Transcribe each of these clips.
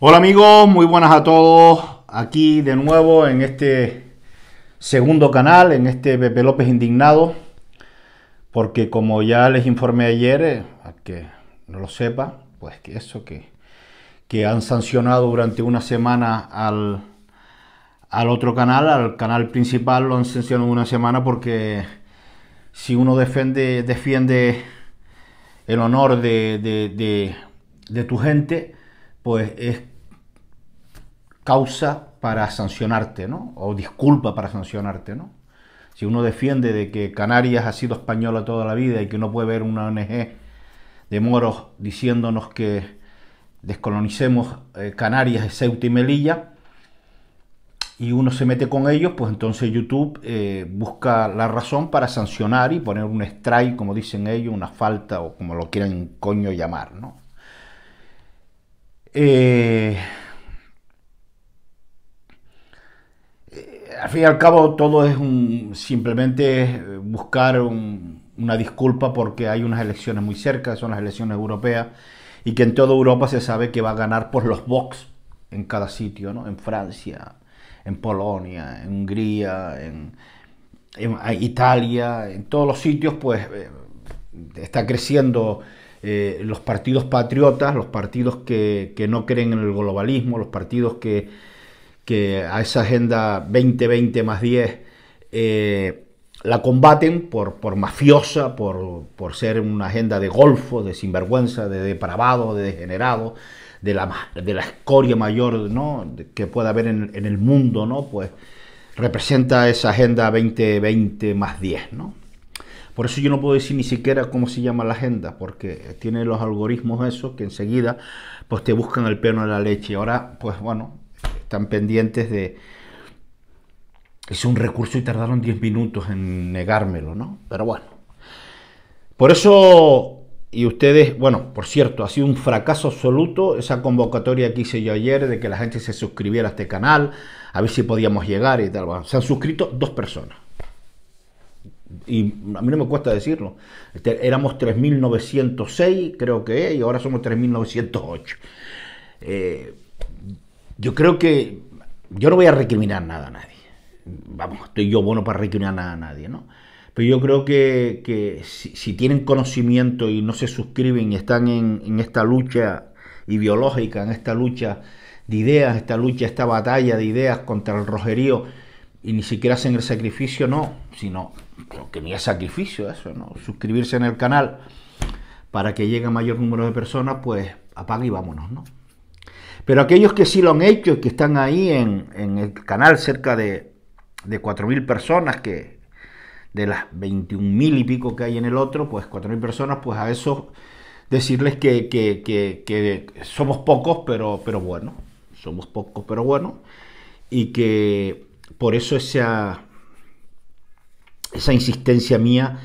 Hola amigos, muy buenas a todos. Aquí de nuevo en este segundo canal, en este Pepe López Indignado, porque como ya les informé ayer, eh, a que no lo sepa, pues que eso, que, que han sancionado durante una semana al, al otro canal, al canal principal, lo han sancionado una semana porque si uno defiende, defiende el honor de, de, de, de tu gente, pues es causa para sancionarte, ¿no? O disculpa para sancionarte, ¿no? Si uno defiende de que Canarias ha sido española toda la vida y que no puede ver una ONG de moros diciéndonos que descolonicemos eh, Canarias, Ceuta y Melilla, y uno se mete con ellos, pues entonces YouTube eh, busca la razón para sancionar y poner un strike, como dicen ellos, una falta o como lo quieran coño llamar, ¿no? Eh, al fin y al cabo todo es un, simplemente buscar una disculpa porque hay unas elecciones muy cerca, son las elecciones europeas, y que en toda Europa se sabe que va a ganar por los Vox en cada sitio, ¿no? En Francia, en Polonia, en Hungría, en, Italia, en todos los sitios, pues eh, está creciendo eh, los partidos patriotas, los partidos que, que no creen en el globalismo, los partidos que que a esa Agenda 2020 más 10 eh, la combaten por, por mafiosa, por, ser una agenda de golfo, de sinvergüenza, de depravado, de degenerado, de la, de la escoria mayor que pueda haber en, el mundo, ¿no? pues representa esa Agenda 2020 más 10. ¿no? Por eso yo no puedo decir ni siquiera cómo se llama la agenda, porque tiene los algoritmos esos que enseguida pues te buscan el pelo de la leche. Ahora, pues bueno, están pendientes de... Hice un recurso y tardaron 10 minutos en negármelo, ¿no? Pero bueno. Por eso, y ustedes, bueno, por cierto, ha sido un fracaso absoluto esa convocatoria que hice yo ayer de que la gente se suscribiera a este canal, a ver si podíamos llegar y tal. se han suscrito dos personas. Y a mí no me cuesta decirlo. Este, éramos 3.906, creo que, y ahora somos 3.908. Eh, yo creo que yo no voy a recriminar nada a nadie. Vamos, estoy yo bueno para recriminar nada a nadie, ¿no? Pero yo creo que, si, tienen conocimiento y no se suscriben y están en, esta lucha ideológica, en esta lucha de ideas, esta lucha, esta batalla de ideas contra el rojerío, y ni siquiera hacen el sacrificio, no, sino que ni es sacrificio eso, ¿no? Suscribirse en el canal para que llegue a mayor número de personas, pues apaga y vámonos, ¿no? Pero aquellos que sí lo han hecho que están ahí en, el canal, cerca de, de 4.000 personas, que de las 21.000 y pico que hay en el otro, pues 4.000 personas, pues a eso decirles que, somos pocos, pero, pero bueno, somos pocos, pero bueno, y que por eso esa, esa insistencia mía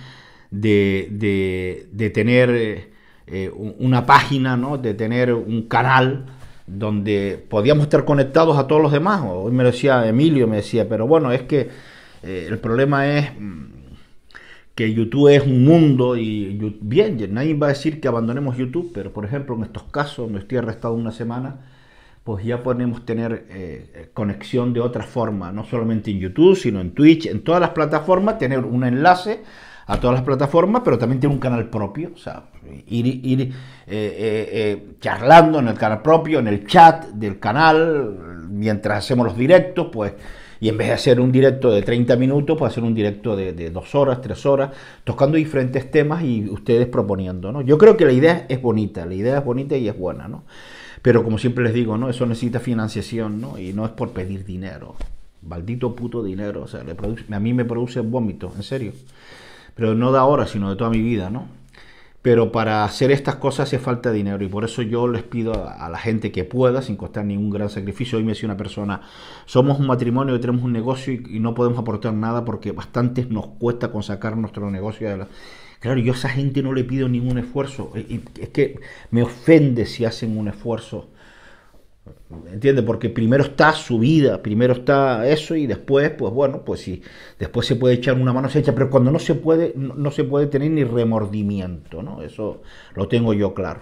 de, tener eh, eh, una página, ¿no? de tener un canal donde podíamos estar conectados a todos los demás. Hoy me decía Emilio, me decía, pero bueno, es que eh, el problema es mm, que YouTube es un mundo y bien, nadie va a decir que abandonemos YouTube, pero por ejemplo en estos casos donde estoy arrestado una semana, pues ya podemos tener eh, eh, conexión de otra forma, no solamente en YouTube, sino en Twitch, en todas las plataformas, tener un enlace a todas las plataformas, pero también tiene un canal propio, o sea, ir, eh, eh, eh, charlando en el canal propio, en el chat del canal, mientras hacemos los directos, pues, y en vez de hacer un directo de 30 minutos, pues hacer un directo de, de dos horas, tres horas, tocando diferentes temas y ustedes proponiendo, ¿no? Yo creo que la idea es bonita, la idea es bonita y es buena, ¿no? Pero como siempre les digo, ¿no? Eso necesita financiación, ¿no? Y no es por pedir dinero. Maldito puto dinero. O sea, a mí me produce vómito, en serio pero no de ahora, sino de toda mi vida, ¿no? Pero para hacer estas cosas hace falta dinero y por eso yo les pido a la gente que pueda, sin costar ningún gran sacrificio. Hoy me decía una persona, somos un matrimonio y tenemos un negocio y, no podemos aportar nada porque bastante nos cuesta con sacar nuestro negocio Claro, yo a esa gente no le pido ningún esfuerzo. E, es que me ofende si hacen un esfuerzo ¿Entiendes? Porque primero está su vida, primero está eso y después, pues bueno, pues sí, después se puede echar una mano, se echa, pero cuando no se puede, no, se puede tener ni remordimiento, ¿no? Eso lo tengo yo claro.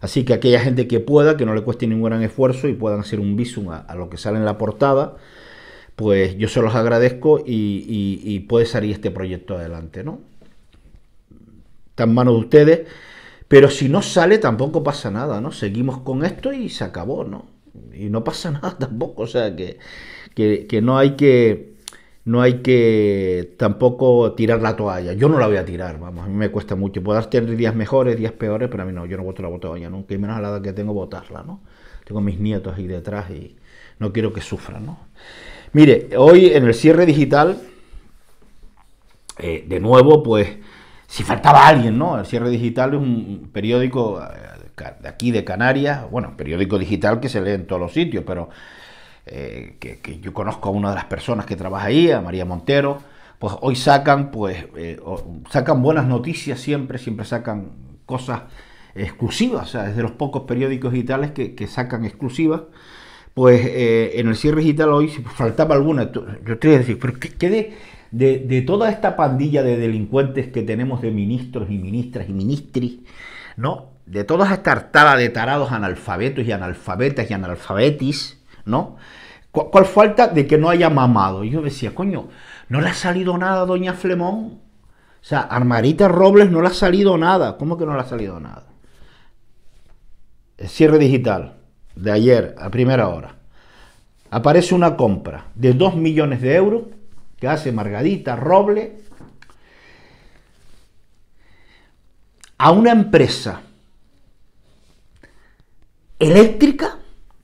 Así que aquella gente que pueda, que no le cueste ningún gran esfuerzo y puedan hacer un visum a, lo que sale en la portada, pues yo se los agradezco y, y puede salir este proyecto adelante, ¿no? Está en manos de ustedes, pero si no sale tampoco pasa nada, ¿no? Seguimos con esto y se acabó, ¿no? y no pasa nada tampoco, o sea, que, no hay que no hay que tampoco tirar la toalla. Yo no la voy a tirar, vamos, a mí me cuesta mucho. puedo tener días mejores, días peores, pero a mí no, yo no voto la toalla nunca, y menos a la edad que tengo votarla, ¿no? Tengo mis nietos ahí detrás y no quiero que sufran, ¿no? Mire, hoy en el cierre digital, eh, de nuevo, pues, si faltaba alguien, ¿no? El cierre digital es un periódico eh, de aquí de Canarias, bueno, periódico digital que se lee en todos los sitios, pero eh, que, yo conozco a una de las personas que trabaja ahí, a María Montero, pues hoy sacan, pues, eh, sacan buenas noticias siempre, siempre sacan cosas exclusivas, o sea, es de los pocos periódicos digitales que, sacan exclusivas. Pues eh, en el cierre digital hoy si faltaba alguna. Yo te voy a decir, pero ¿qué, de, de, toda esta pandilla de delincuentes que tenemos de ministros y ministras y ministris, ¿no? de todas esta hartada de tarados analfabetos y analfabetas y analfabetis, ¿no? ¿Cuál, falta de que no haya mamado? yo decía, coño, no le ha salido nada a Doña Flemón. O sea, a Robles no le ha salido nada. ¿Cómo que no le ha salido nada? El cierre digital de ayer a primera hora. Aparece una compra de 2 millones de euros que hace Margarita Robles a una empresa eléctrica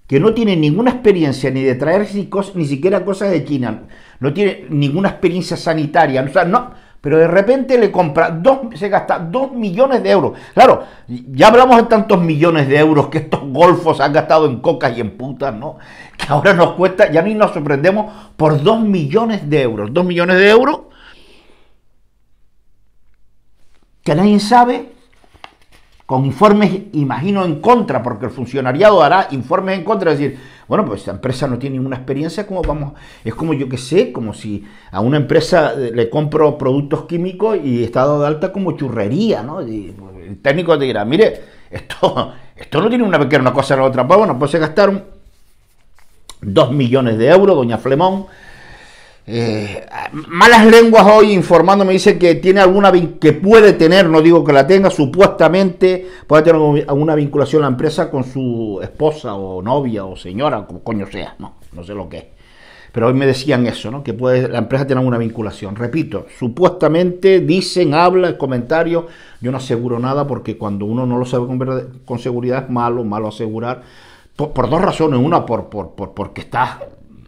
que no tiene ninguna experiencia ni de traer ni siquiera cosas de China, no tiene ninguna experiencia sanitaria, o no, pero de repente le compra dos, se gasta 2 millones de euros. Claro, ya hablamos de tantos millones de euros que estos golfos han gastado en cocas y en putas, ¿no? Que ahora nos cuesta, ya ni nos sorprendemos por 2 millones de euros. Dos millones de euros que nadie sabe con informes, imagino, en contra, porque el funcionariado hará informes en contra, es decir, bueno, pues esta empresa no tiene ninguna experiencia, vamos? Es como yo que sé, como si a una empresa eh, le compro productos químicos y está dado de alta como churrería, ¿no? Pues, el técnico te dirá, mire, esto, esto no tiene una que una cosa en la otra. Pues bueno, pues se gastaron dos millones de euros, doña Flemón, eh, malas lenguas hoy informando me dicen que tiene alguna que puede tener, no digo que la tenga, supuestamente puede tener alguna vinculación la empresa con su esposa o novia o señora, como coño sea, no, no sé lo que es. Pero hoy me decían eso, ¿no? Que puede, la empresa tiene alguna vinculación. Repito, supuestamente dicen, habla en comentarios. Yo no aseguro nada porque cuando uno no lo sabe con, seguridad es malo, malo asegurar. Por, dos razones. Una, por, porque está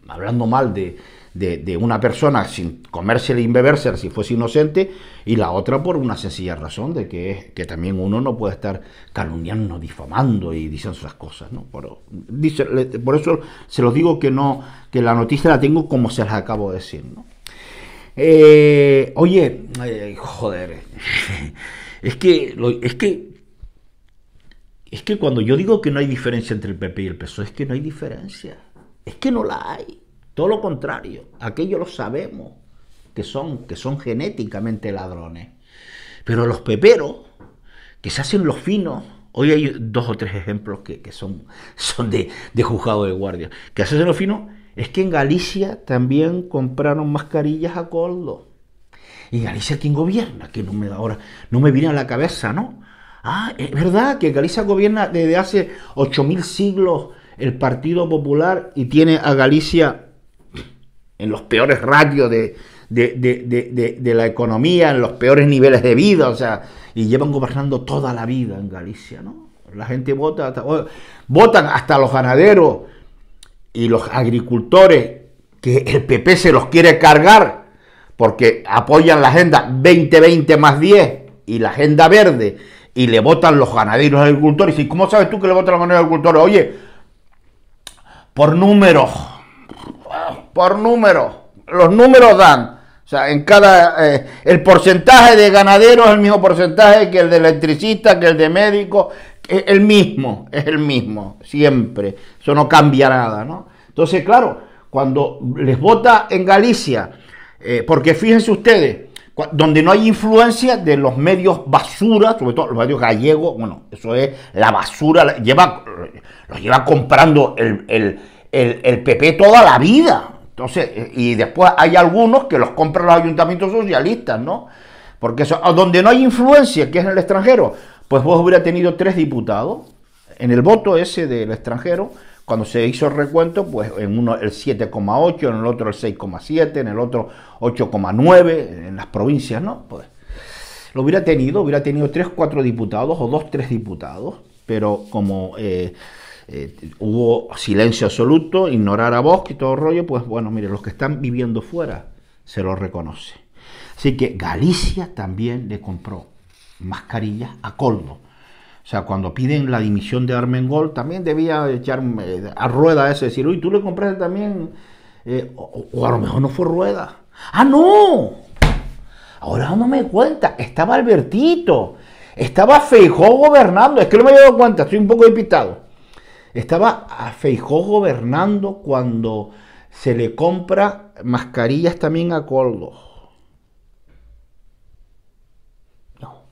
hablando mal de, de, de, una persona sin comérsela y beberse si fuese inocente, y la otra por una sencilla razón de que, que también uno no puede estar calumniando, difamando y diciendo esas cosas. ¿no? Por, dice, por eso se los digo que no, que la noticia la tengo como se las acabo de decir. ¿no? Eh, oye, eh, joder, es que, es que es que cuando yo digo que no hay diferencia entre el PP y el PSOE, es que no hay diferencia. Es que no la hay. Todo lo contrario, aquello lo sabemos, que son, que son genéticamente ladrones. Pero los peperos, que se hacen los finos, hoy hay dos o tres ejemplos que, son, son de, de, juzgado de guardia, que se hacen los finos, es que en Galicia también compraron mascarillas a coldo. ¿Y Galicia quién gobierna? Que no me, ahora no me viene a la cabeza, ¿no? Ah, es verdad que Galicia gobierna desde hace 8.000 siglos el Partido Popular y tiene a Galicia en los peores ratios de, la economía, en los peores niveles de vida, o sea, y llevan gobernando toda la vida en Galicia, ¿no? La gente vota, votan hasta los ganaderos y los agricultores que el PP se los quiere cargar porque apoyan la agenda 2020 más 10 y la agenda verde y le votan los ganaderos y los agricultores. ¿Y cómo sabes tú que le votan los ganaderos agricultores? Oye, por números por número. Los números dan. O sea, en cada. Eh, el porcentaje de ganaderos es el mismo porcentaje que el de electricista, que el de médico. Es el mismo, es el mismo, siempre. Eso no cambia nada, ¿no? Entonces, claro, cuando les vota en Galicia, eh, porque fíjense ustedes, donde no hay influencia de los medios basura, sobre todo los medios gallegos, bueno, eso es la basura, lleva, los lleva comprando el, el, el PP toda la vida. Entonces, eh, y después hay algunos que los compran los ayuntamientos socialistas, ¿no? Porque eso, ah, donde no hay influencia, que es en el extranjero, pues vos hubiera tenido tres diputados en el voto ese del extranjero. Cuando se hizo el recuento, pues en uno el 7,8, en el otro el 6,7, en el otro 8,9, en las provincias, ¿no? Pues lo hubiera tenido, hubiera tenido tres, cuatro diputados o dos, tres diputados, pero como eh, eh, hubo silencio absoluto, ignorar a Bosque y todo rollo, pues bueno, mire, los que están viviendo fuera se lo reconoce. Así que Galicia también le compró mascarillas a Coldo. O sea, cuando piden la dimisión de Armengol, también debía echar eh, a rueda eso, decir, uy, tú le compraste también, eh, o, a lo mejor no fue rueda. ¡Ah, no! Ahora no me cuenta, estaba Albertito, estaba Feijó gobernando, es que no me he dado cuenta, estoy un poco despistado. Estaba a Feijó gobernando cuando se le compra mascarillas también a Coldo. No.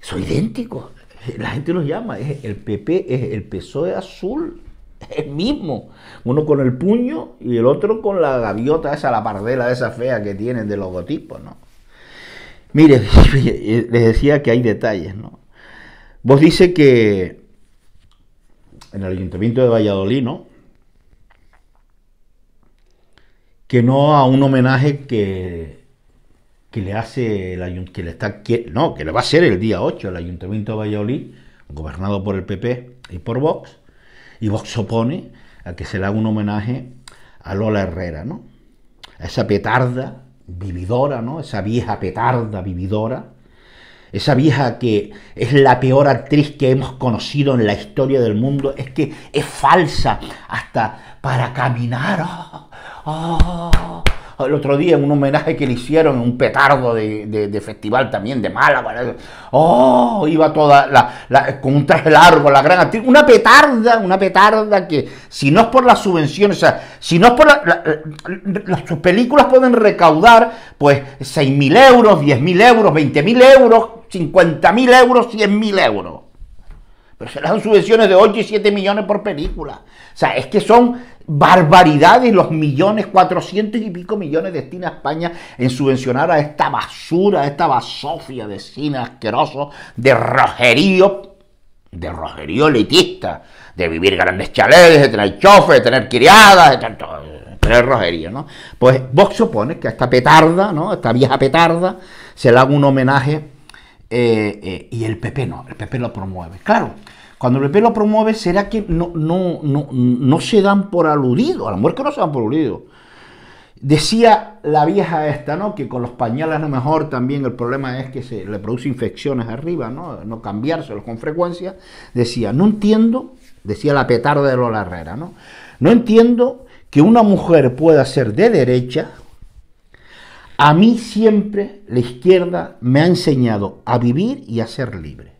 Son idénticos. La gente los llama. Es el PP es el PSOE azul. Es el mismo. Uno con el puño y el otro con la gaviota, esa, la pardela esa fea que tienen de logotipo, ¿no? Mire, les decía que hay detalles, ¿no? Vos dice que en el Ayuntamiento de Valladolid, ¿no? Que no a un homenaje que, que le hace el que le está no, que le va a ser el día 8 el Ayuntamiento de Valladolid, gobernado por el PP y por Vox, y Vox se opone a que se le haga un homenaje a Lola Herrera, ¿no? A esa petarda vividora, ¿no? Esa vieja petarda vividora esa vieja que es la peor actriz que hemos conocido en la historia del mundo, es que es falsa hasta para caminar. Ah, ah. El otro día en un homenaje que le hicieron, un petardo de, festival también de Málaga, oh, iba toda la, la, con un traje largo, la gran actriz, una petarda, una petarda que si no es por las subvenciones, o sea, si no es por la, sus películas pueden recaudar pues 6.000 euros, 10.000 euros, 20.000 euros, 50.000 euros, 100.000 euros. Pero se dan subvenciones de 8 y 7 millones por película. O sea, es que son barbaridades los millones, 400 y pico millones destina a España en subvencionar a esta basura, a esta basofia de cine asqueroso, de rojerío de rojerío elitista, de vivir grandes chalets, de tener chofe, de tener criadas, de, tanto, tener rojerío, ¿no? Pues Vox supone que a esta petarda, ¿no? esta vieja petarda, se le haga un homenaje eh, eh, y el PP no, el PP lo promueve. Claro, cuando el PP lo promueve, será que no, no, no, se dan por aludido, a lo mejor que no se dan por aludido. Decía la vieja esta, ¿no? Que con los pañales a lo mejor también el problema es que se le produce infecciones arriba, ¿no? No cambiárselos con frecuencia. Decía, no entiendo, decía la petarda de Lola Herrera, ¿no? No entiendo que una mujer pueda ser de derecha, a mí siempre la izquierda me ha enseñado a vivir y a ser libre.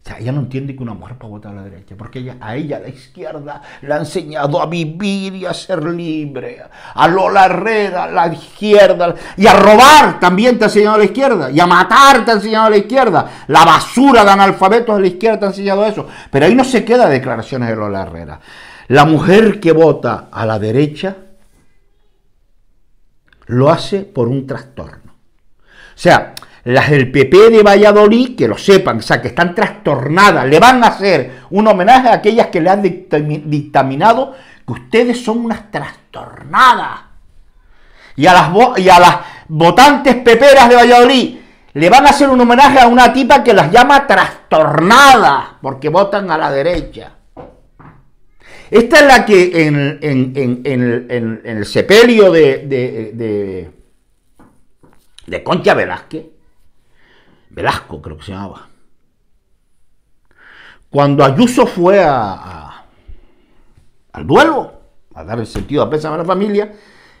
O sea, ella no entiende que una mujer pueda votar a la derecha, porque a ella la izquierda le ha enseñado a vivir y a ser libre. A Lola Herrera, la izquierda, y a robar también te ha enseñado a la izquierda, y a matar te ha enseñado a la izquierda. La basura de analfabetos de la izquierda te ha enseñado eso. Pero ahí no se queda declaraciones de Lola Herrera. La mujer que vota a la derecha lo hace por un trastorno. O sea, las del PP de Valladolid, que lo sepan, o sea, que están trastornadas, le van a hacer un homenaje a aquellas que le han dictaminado que ustedes son unas trastornadas. Y a las, y a las votantes peperas de Valladolid le van a hacer un homenaje a una tipa que las llama trastornadas, porque votan a la derecha. Esta es la que en, el sepelio de, de, Concha Velázquez, Velasco creo que se llamaba, cuando Ayuso fue al duelo, a dar el sentido a pésame a la familia,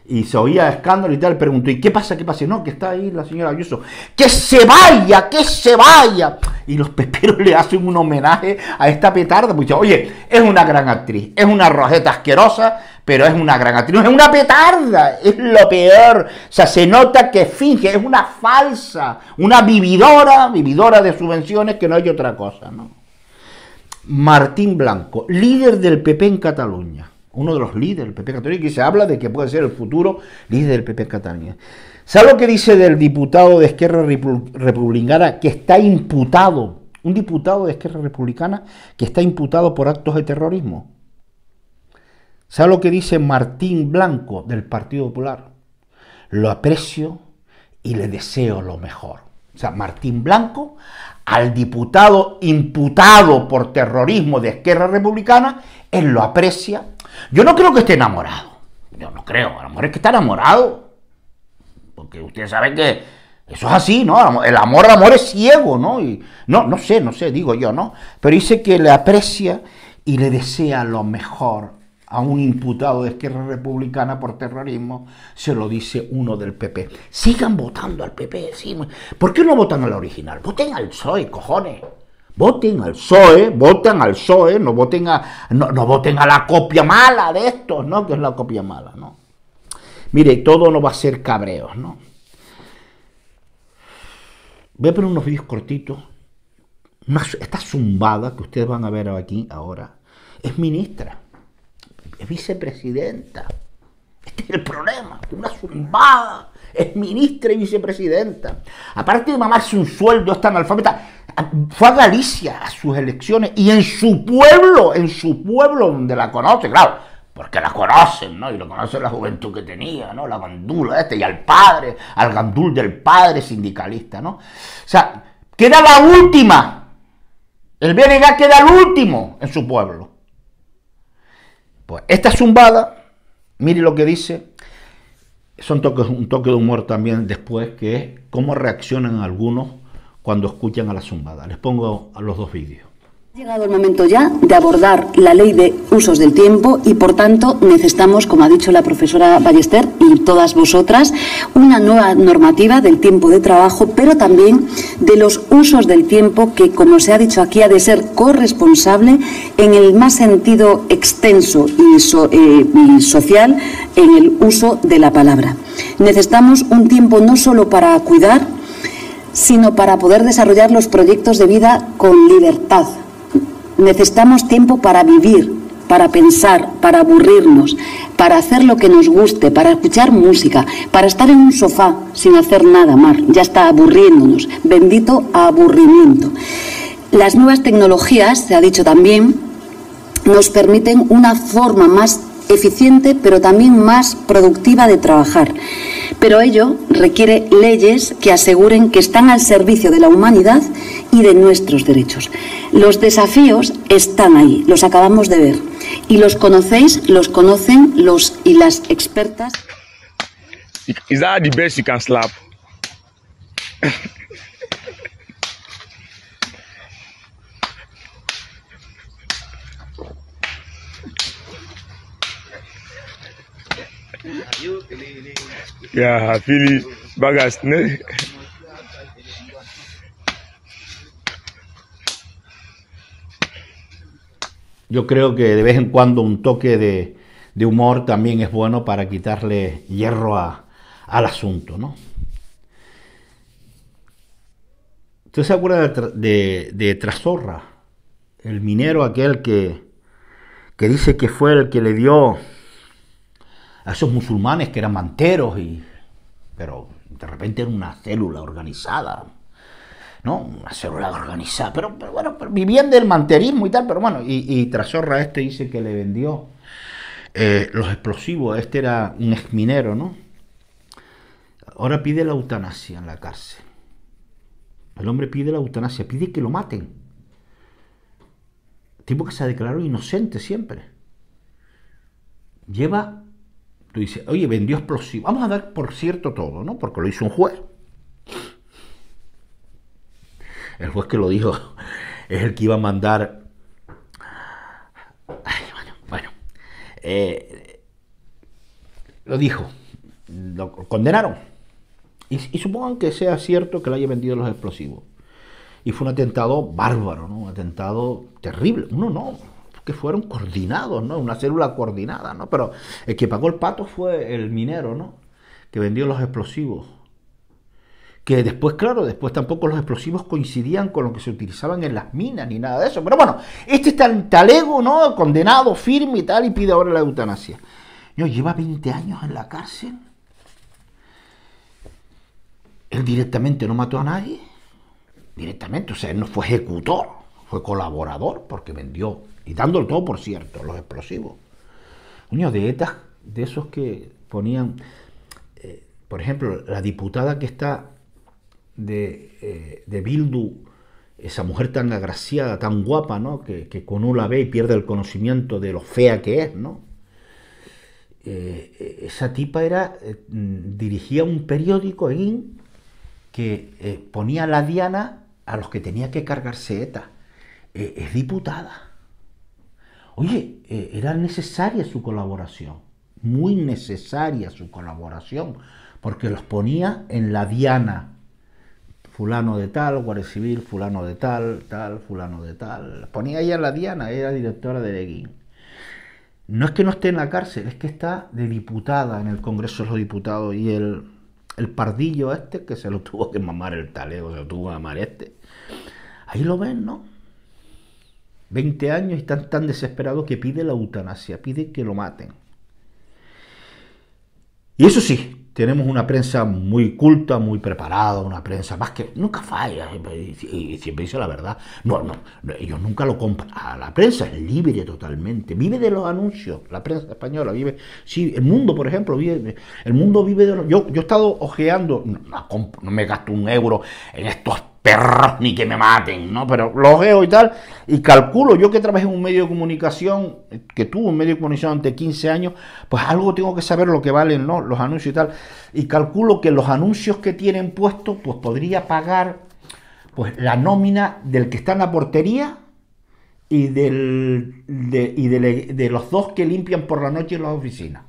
y se oía escándalo y tal, preguntó, ¿y qué pasa? ¿Qué pasa? no, que está ahí la señora Ayuso. ¡Que se vaya! ¡Que se vaya! Y los peperos le hacen un homenaje a esta petarda. oye, es una gran actriz, es una rojeta asquerosa, pero es una gran actriz. Es una petarda, es lo peor. O sea, se nota que finge, es una falsa, una vividora, vividora de subvenciones que no hay otra cosa, ¿no? Martín Blanco, líder del PP en Cataluña uno de los líderes del PP Cataluña, y se habla de que puede ser el futuro líder del PP Cataluña. ¿Sabe lo que dice del diputado de Esquerra Republicana que está imputado? Un diputado de Esquerra Republicana que está imputado por actos de terrorismo. ¿Sabe lo que dice Martín Blanco del Partido Popular? Lo aprecio y le deseo lo mejor. O sea, Martín Blanco al diputado imputado por terrorismo de Esquerra Republicana, él lo aprecia yo no creo que esté enamorado. Yo no creo. A lo mejor es que está enamorado. Porque ustedes saben que eso es así, ¿no? El amor, el amor es ciego, ¿no? no, no sé, no sé, digo yo, ¿no? Pero dice que le aprecia y le desea lo mejor a un imputado de izquierda republicana por terrorismo, se lo dice uno del PP. Sigan votando al PP, sí. ¿Por qué no votan al original? Voten al PSOE, cojones. Voten al PSOE, voten al PSOE, no voten a, no, voten a la copia mala de estos, ¿no? Que es la copia mala, ¿no? Mire, todo no va a ser cabreos, ¿no? Voy a poner unos vídeos cortitos. esta zumbada que ustedes van a ver aquí ahora es ministra, es vicepresidenta. Este es el problema, una zumbada. Es ministra y vicepresidenta. Aparte de mamarse un sueldo, esta analfabeta, fue a Galicia a sus elecciones y en su pueblo, en su pueblo donde la conoce, claro, porque la conocen, ¿no? Y lo conoce la juventud que tenía, ¿no? La bandula este, y al padre, al gandul del padre sindicalista, ¿no? O sea, queda la última. El BNG queda el último en su pueblo. Pues esta zumbada, mire lo que dice, son toques, un toque de humor también después, que es cómo reaccionan algunos cuando escuchan a la zumbada. Les pongo a los dos vídeos. Ha llegado el momento ya de abordar la ley de usos del tiempo y, por tanto, necesitamos, como ha dicho la profesora Ballester y todas vosotras, una nueva normativa del tiempo de trabajo, pero también de los usos del tiempo que, como se ha dicho aquí, ha de ser corresponsable en el más sentido extenso y, eh, y social en el uso de la palabra. Necesitamos un tiempo no solo para cuidar, sino para poder desarrollar los proyectos de vida con libertad. Necesitamos tiempo para vivir, para pensar, para aburrirnos, para hacer lo que nos guste, para escuchar música, para estar en un sofá sin hacer nada más. Ya está aburriéndonos. Bendito aburrimiento. Las nuevas tecnologías, se ha dicho también, nos permiten una forma más eficiente, pero también más productiva de trabajar. Pero ello requiere leyes que aseguren que están al servicio de la humanidad y de nuestros derechos. Los desafíos están ahí, los acabamos de ver. Y los conocéis, los conocen los y las expertas. Yo creo que de vez en cuando un toque de, humor también es bueno para quitarle hierro a, al asunto, ¿no? ¿Usted se acuerda de, de Trasorra? El minero aquel que, que dice que fue el que le dio a esos musulmanes que eran manteros, y, pero de repente era una célula organizada, ¿no? Una célula organizada, pero, pero bueno, vivían del manterismo y tal, pero bueno, y, Trasorra este dice que le vendió eh, los explosivos, este era un exminero, ¿no? Ahora pide la eutanasia en la cárcel. El hombre pide la eutanasia, pide que lo maten. El tipo que se ha declarado inocente siempre. Lleva Tú dices, oye, vendió explosivos. Vamos a dar por cierto todo, ¿no? Porque lo hizo un juez. El juez que lo dijo es el que iba a mandar. bueno, bueno. Eh, lo dijo. Lo condenaron. Y, y, supongan que sea cierto que le haya vendido los explosivos. Y fue un atentado bárbaro, ¿no? Un atentado terrible. Uno no que fueron coordinados, ¿no? Una célula coordinada, ¿no? Pero el que pagó el pato fue el minero, ¿no? Que vendió los explosivos. Que después, claro, después tampoco los explosivos coincidían con lo que se utilizaban en las minas ni nada de eso. Pero bueno, este talego, ¿no? Condenado, firme y tal, y pide ahora la eutanasia. No, lleva 20 años en la cárcel. Él directamente no mató a nadie. Directamente, o sea, él no fue ejecutor, fue colaborador porque vendió y dando el todo por cierto, los explosivos. de ETA, de esos que ponían, eh, por ejemplo, la diputada que está de, eh, de Bildu, esa mujer tan agraciada, tan guapa, ¿no? Que, con una y pierde el conocimiento de lo fea que es, ¿no? Eh, esa tipa era, dirigía un periódico en que ponía la diana a los que tenía que cargarse ETA. es diputada Oye, eh, era necesaria su colaboración, muy necesaria su colaboración, porque los ponía en la diana. Fulano de tal, guardia civil, fulano de tal, tal, fulano de tal. Los ponía ahí en la diana, era directora de Leguín. No es que no esté en la cárcel, es que está de diputada en el Congreso de los Diputados y el, el pardillo este que se lo tuvo que mamar el talego, se lo tuvo que mamar este. Ahí lo ven, ¿no? 20 años y están tan desesperados que pide la eutanasia, pide que lo maten. Y eso sí, tenemos una prensa muy culta, muy preparada, una prensa más que nunca falla y siempre dice la verdad. No, no, ellos nunca lo compran. Ah, la prensa es libre totalmente, vive de los anuncios. La prensa española vive, sí, el mundo, por ejemplo, vive, el mundo vive de los. Yo, yo he estado ojeando, no, me gasto un euro en estos perros ni que me maten, ¿no? Pero los veo y tal, y calculo, yo que trabajé en un medio de comunicación, que tuvo un medio de comunicación durante 15 años, pues algo tengo que saber lo que valen ¿no? los anuncios y tal, y calculo que los anuncios que tienen puesto, pues podría pagar pues la nómina del que está en la portería y, del, de, y de, los dos que limpian por la noche en las oficinas.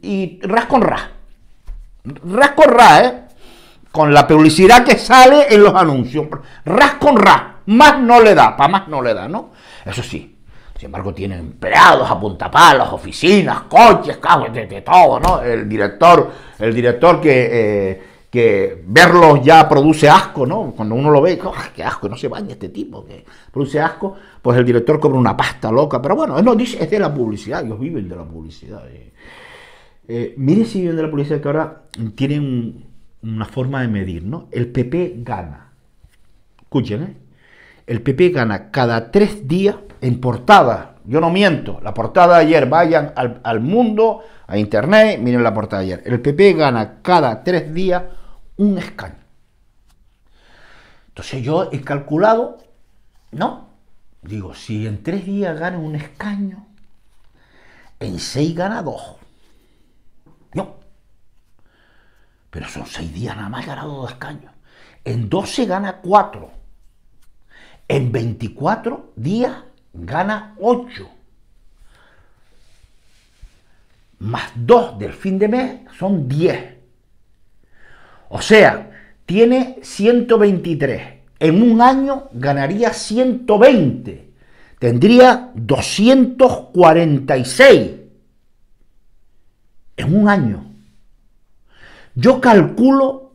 Y ras con ras. Ras con ras, ¿eh? con la publicidad que sale en los anuncios, ras con ras, más no le da, para más no le da, ¿no? Eso sí, sin embargo tienen empleados, apuntapalos, oficinas, coches, cabos, de, todo, ¿no? El director, el director que, eh, que verlos ya produce asco, ¿no? Cuando uno lo ve, ah, qué asco, no se baña este tipo, que produce asco, pues el director cobra una pasta loca, pero bueno, él dice, es de la publicidad, ellos viven de la publicidad. Eh. Eh, mire si viven de la publicidad que ahora tienen una forma de medir, ¿no? El PP gana. Escuchen, ¿eh? El PP gana cada tres días en portada. Yo no miento. La portada de ayer, vayan al, al mundo, a internet, miren la portada de ayer. El PP gana cada tres días un escaño. Entonces yo he calculado, ¿no? Digo, si en tres días gana un escaño, en seis gana dos. No. Pero son seis días, nada más ganado dos caños. En 12 gana 4. En 24 días gana 8. Más 2 del fin de mes son 10. O sea, tiene 123. En un año ganaría 120. Tendría 246. En un año. Yo calculo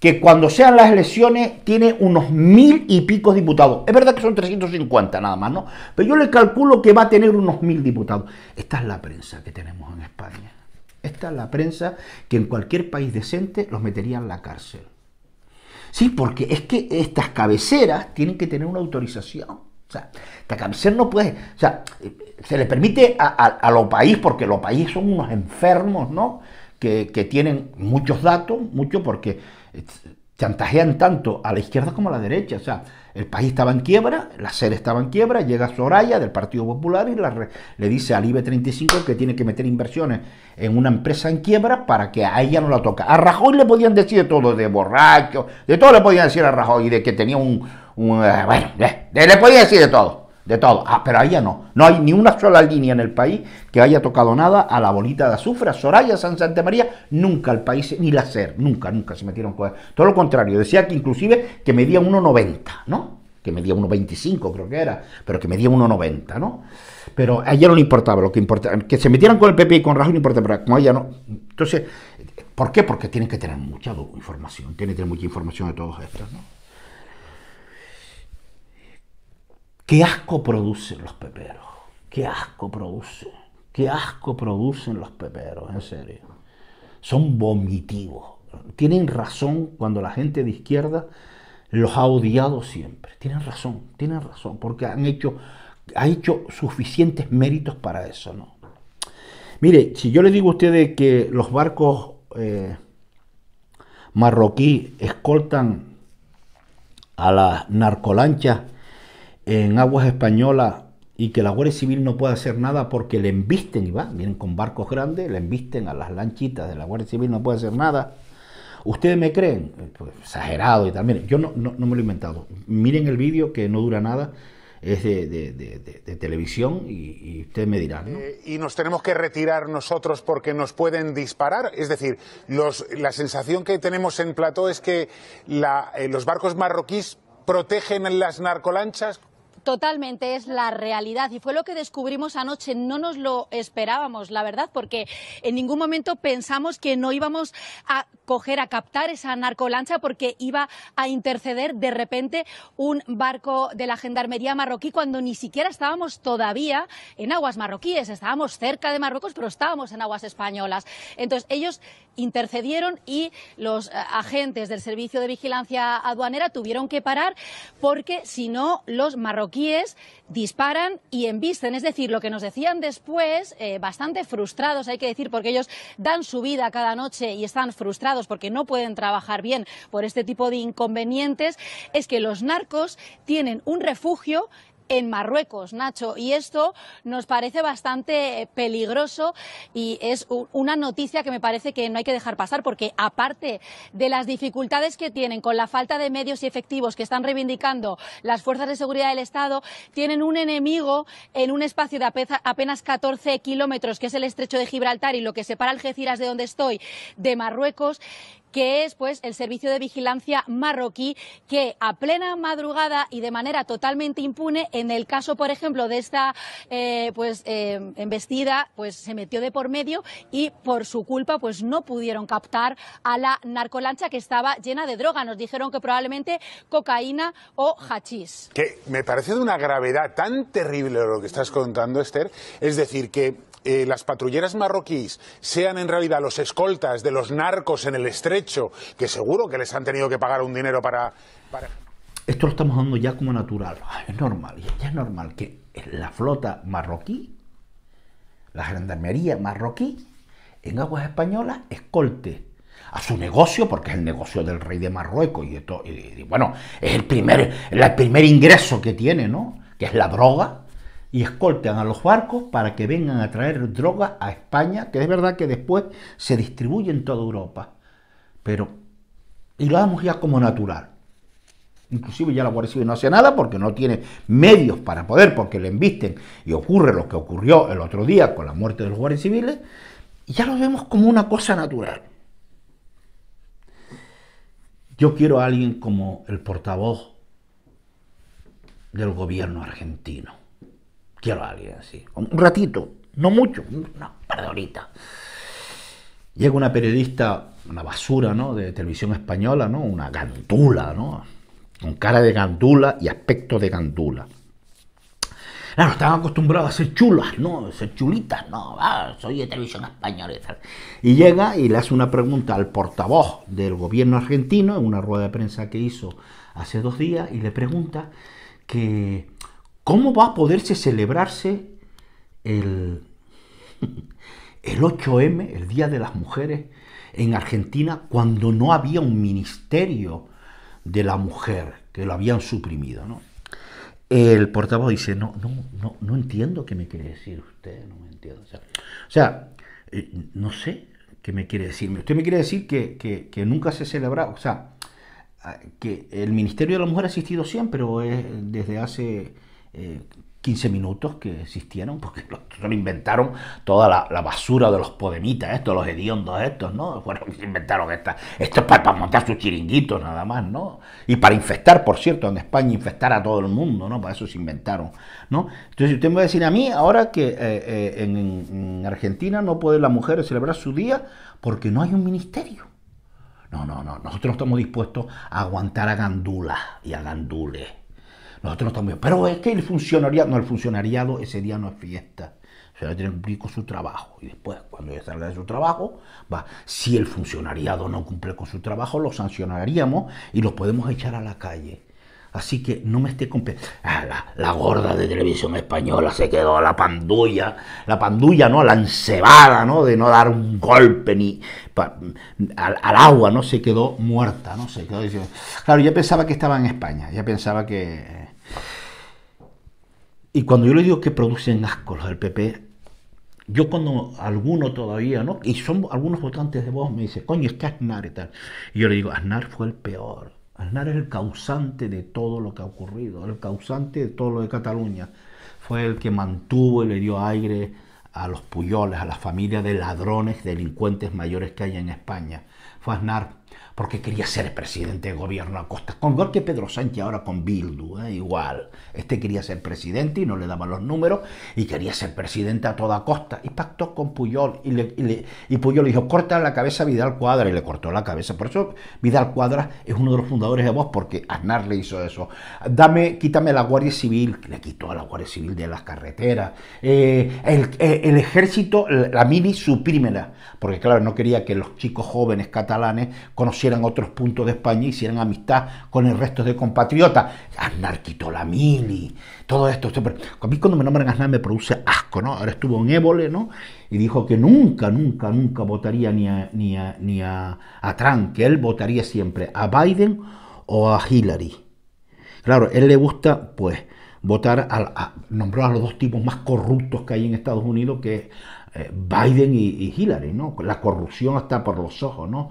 que cuando sean las elecciones tiene unos mil y pico diputados. Es verdad que son 350 nada más, ¿no? Pero yo le calculo que va a tener unos mil diputados. Esta es la prensa que tenemos en España. Esta es la prensa que en cualquier país decente los metería en la cárcel. Sí, porque es que estas cabeceras tienen que tener una autorización. O sea, esta cabecera no puede. O sea, se le permite a, a los países, porque los países son unos enfermos, ¿no? que, tienen muchos datos, mucho porque eh, chantajean tanto a la izquierda como a la derecha. O sea, el país estaba en quiebra, la sede estaba en quiebra, llega Soraya del Partido Popular y le dice al ib 35 e que tiene que meter inversiones en una empresa en quiebra para que a ella no la toque. A Rajoy le podían decir de todo, de borracho, de todo le podían decir a Rajoy, de que tenía un... Eh, bueno, eh, le podían decir de todo de todo. Ah, pero a ella no. No hay ni una sola línea en el país que haya tocado nada a la bolita de azufre, Soraya, San Santa nunca el país, ni la SER, nunca, nunca se metieron con Todo lo contrario, decía que inclusive que medía 1,90, ¿no? Que medía 1,25 creo que era, pero que medía 1,90, ¿no? Pero a ella no le importaba, lo que importaba, que se metieran con el PP y con Rajoy no importaba, pero con ella no. Entonces, ¿por qué? Porque tienen que tener mucha información, tienen que tener mucha información de todos estos, ¿no? Qué asco producen los peperos. Qué asco producen. Qué asco producen los peperos, en serio. Son vomitivos. Tienen razón cuando la gente de izquierda los ha odiado siempre. Tienen razón, tienen razón, porque han hecho, ha hecho suficientes méritos para eso, ¿no? Mire, si yo le digo a ustedes que los barcos eh, marroquí escoltan a las narcolanchas en aguas españolas y que la Guardia Civil no puede hacer nada porque le embisten y va, vienen con barcos grandes, le embisten a las lanchitas de la Guardia Civil, no puede hacer nada. ¿Ustedes me creen? Eh, pues, exagerado y también yo no, me lo he inventado. Miren el vídeo que no dura nada, es de, televisión y, ustedes me dirán. Eh, y nos tenemos que retirar nosotros porque nos pueden disparar. Es decir, los, la sensación que tenemos en Plató es que eh, los barcos marroquíes protegen las narcolanchas Totalmente, es la realidad y fue lo que descubrimos anoche. No nos lo esperábamos, la verdad, porque en ningún momento pensamos que no íbamos a coger, a captar esa narcolancha porque iba a interceder de repente un barco de la Gendarmería marroquí cuando ni siquiera estábamos todavía en aguas marroquíes, estábamos cerca de Marruecos pero estábamos en aguas españolas. Entonces ellos intercedieron y los eh, agentes del Servicio de Vigilancia Aduanera tuvieron que parar porque si no los marroquíes disparan y embisten. Es decir, lo que nos decían después, eh, bastante frustrados hay que decir porque ellos dan su vida cada noche y están frustrados porque no pueden trabajar bien por este tipo de inconvenientes es que los narcos tienen un refugio en Marruecos, Nacho. Y esto nos parece bastante eh, peligroso y es una noticia que me parece que no hay que dejar pasar porque aparte de las dificultades que tienen con la falta de medios y efectivos que están reivindicando las fuerzas de seguridad del Estado, tienen un enemigo en un espacio de apenas 14 kilómetros, que es el estrecho de Gibraltar y lo que separa Algeciras de donde estoy de Marruecos que es pues el servicio de vigilancia marroquí que a plena madrugada y de manera totalmente impune en el caso por ejemplo de esta eh, pues eh, embestida pues se metió de por medio y por su culpa pues no pudieron captar a la narcolancha que estaba llena de droga nos dijeron que probablemente cocaína o hachís que me parece de una gravedad tan terrible lo que estás contando Esther es decir que eh, las patrulleras marroquíes sean en realidad los escoltas de los narcos en el estrecho, que seguro que les han tenido que pagar un dinero para... Esto lo estamos dando ya como natural. Ah, es normal, ya es normal que la flota marroquí, la gendarmería marroquí, en aguas españolas, escolte a su negocio, porque es el negocio del rey de Marruecos, y, esto, bueno, es el primer, el primer ingreso que tiene, ¿no? Que es la droga, y escoltan a los barcos para que vengan a traer droga a España, que es verdad que después se distribuye en toda Europa. Pero, y lo damos ya como natural. Inclusive ya la Guardia Civil no hace nada porque no tiene medios para poder, porque le embisten y ocurre lo que ocurrió el otro día con la muerte de los guardias civiles, y ya lo vemos como una cosa natural. Yo quiero a alguien como el portavoz del gobierno argentino. Quiero a alguien así. Un ratito, no mucho, una par de horitas. Llega una periodista, una basura, ¿no? De televisión española, ¿no? Una gandula, ¿no? Con cara de gandula y aspecto de gandula. Claro, estaban acostumbrados a ser chulas, ¿no? A ser chulitas, no, ah, soy de televisión española Y llega y le hace una pregunta al portavoz del gobierno argentino en una rueda de prensa que hizo hace dos días y le pregunta que ¿Cómo va a poderse celebrarse el, el 8M, el Día de las Mujeres, en Argentina cuando no había un ministerio de la mujer, que lo habían suprimido? El portavoz dice, no, no, no, entiendo qué me quiere decir usted, no me entiendo. O sea, eh, no sé qué me quiere decir. Usted me quiere decir que, que nunca se celebra, o sea, que el Ministerio de la Mujer ha existido siempre, o es desde hace 15 eh, minutos que existieron, porque lo, inventaron toda la, basura de los podemitas, estos, los hediondos estos, ¿no? Bueno, inventaron esta, esto para, montar sus chiringuitos nada más, ¿no? Y para infectar por cierto, en España infestar a todo el mundo, ¿no? Para eso se inventaron, ¿no? Entonces usted me va a decir a mí ahora que eh, eh, en, Argentina no puede la mujer celebrar su día porque no hay un ministerio. No, no, no, nosotros no estamos dispuestos a aguantar a gandulas y a gandules. Nosotros no estamos bien. Pero es que el funcionariado, no, el funcionariado ese día no es fiesta. O sea, tiene que cumplir con su trabajo. Y después, cuando ya salga de su trabajo, va. Si el funcionariado no cumple con su trabajo, lo sancionaríamos y los podemos echar a la calle. Así que no me esté ah, la, gorda de televisión española se quedó, la pandulla, la pandulla, ¿no? La encebada, ¿no? De no dar un golpe ni al, agua, ¿no? Se quedó muerta, ¿no? Se quedó diciendo. Claro, yo pensaba que estaba en España, ya pensaba que eh, y cuando yo le digo que producen asco los del PP, yo cuando alguno todavía, ¿no? Y son algunos votantes de vos me dice coño, es que Aznar y tal. Y yo le digo, Aznar fue el peor. Aznar es el causante de todo lo que ha ocurrido, el causante de todo lo de Cataluña. Fue el que mantuvo y le dio aire a los puyoles, a la familia de ladrones, delincuentes mayores que hay en España. Fue Aznar porque quería ser presidente de gobierno a costa. Con igual que Pedro Sánchez ahora con Bildu, ¿eh? igual. Este quería ser presidente y no le daban los números y quería ser presidente a toda costa. Y pactó con Puyol y, le, Puyol le dijo, corta la cabeza a Vidal Cuadra y le cortó la cabeza. Por eso Vidal Cuadra es uno de los fundadores de Vox porque Aznar le hizo eso. Dame, quítame la Guardia Civil, le quitó a la Guardia Civil de las carreteras. Eh, eh, el, ejército, la mini suprímela. Porque claro, no quería que los chicos jóvenes catalanes conocieran eran otros puntos de España, hicieran amistad con el resto de compatriotas. Aznar quitó todo esto. A mí cuando me nombran Aznar me produce asco, ¿no? Ahora estuvo en Évole, ¿no? Y dijo que nunca, nunca, nunca votaría ni a, ni ni Trump, que él votaría siempre a Biden o a Hillary. Claro, él le gusta, pues, votar, a, nombró a los dos tipos más corruptos que hay en Estados Unidos, que es eh, Biden y, Hillary, ¿no? La corrupción está por los ojos, ¿no?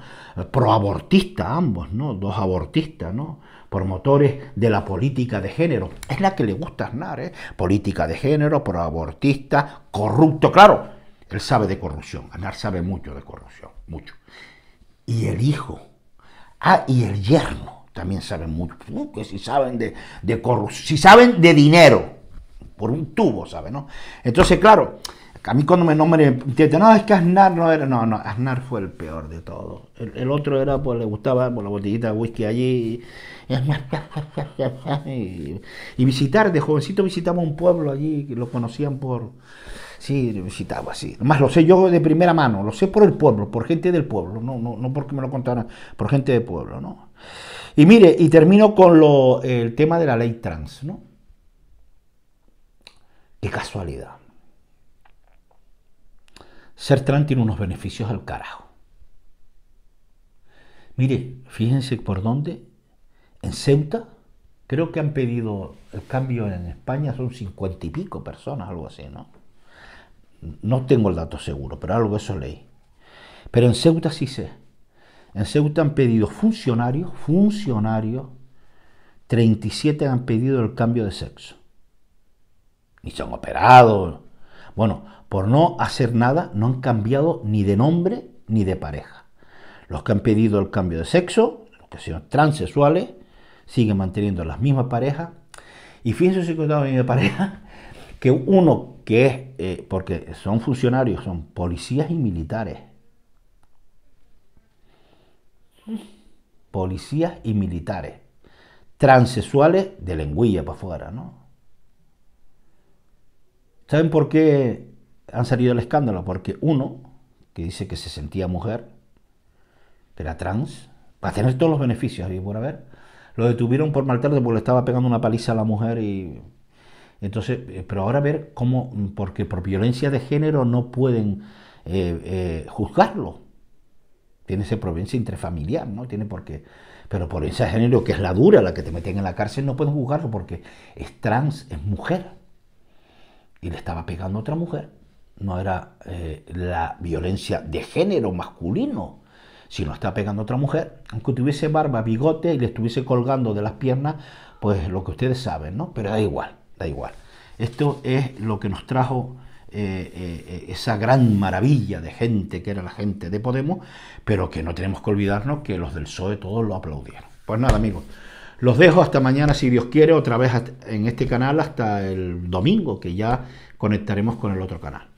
Proabortistas ambos, ¿no? Dos abortistas, ¿no? Promotores de la política de género. Es la que le gusta Aznar, ¿eh? Política de género, proabortista, corrupto, claro. Él sabe de corrupción, Aznar sabe mucho de corrupción, mucho. Y el hijo, ah, y el yerno también saben mucho, uh, que si saben de, de corrupción, si saben de dinero, por un tubo, ¿sabe? ¿no? Entonces, claro, a mí cuando me nombré, no, es que Aznar no era, no, no, Aznar fue el peor de todo. El, otro era, pues le gustaba por pues, la botellita de whisky allí. Y, visitar, de jovencito visitamos un pueblo allí, que lo conocían por... Sí, visitaba, así Más lo sé yo de primera mano, lo sé por el pueblo, por gente del pueblo, no, no, porque me lo contaran, por gente del pueblo, ¿no? Y mire, y termino con el tema de la ley trans, ¿no? Qué casualidad ser trans tiene unos beneficios al carajo. Mire, fíjense por dónde. En Ceuta, creo que han pedido el cambio en España, son cincuenta y pico personas, algo así, ¿no? No tengo el dato seguro, pero algo eso leí. Pero en Ceuta sí sé. En Ceuta han pedido funcionarios, funcionarios, 37 han pedido el cambio de sexo. Y son operados. Bueno, por no hacer nada, no han cambiado ni de nombre ni de pareja. Los que han pedido el cambio de sexo, los que son transexuales, siguen manteniendo las mismas parejas. Y fíjense si con la pareja, que uno que es, eh, porque son funcionarios, son policías y militares. Policías y militares. Transexuales de lengüilla para afuera, ¿no? ¿Saben por qué han salido el escándalo porque uno, que dice que se sentía mujer, que era trans, para tener todos los beneficios y por haber, lo detuvieron por maltrato porque le estaba pegando una paliza a la mujer y entonces, eh, pero ahora ver cómo, porque por violencia de género no pueden eh, eh, juzgarlo. Tiene ese provincia intrafamiliar, ¿no? Tiene porque, pero por violencia de género, que es la dura, la que te meten en la cárcel, no pueden juzgarlo porque es trans, es mujer. Y le estaba pegando a otra mujer no era eh, la violencia de género masculino, sino está pegando a otra mujer, aunque tuviese barba, bigote y le estuviese colgando de las piernas, pues lo que ustedes saben, ¿no? Pero da igual, da igual. Esto es lo que nos trajo eh, eh, esa gran maravilla de gente que era la gente de Podemos, pero que no tenemos que olvidarnos que los del PSOE todos lo aplaudieron. Pues nada, amigos. Los dejo hasta mañana, si Dios quiere, otra vez en este canal hasta el domingo, que ya conectaremos con el otro canal.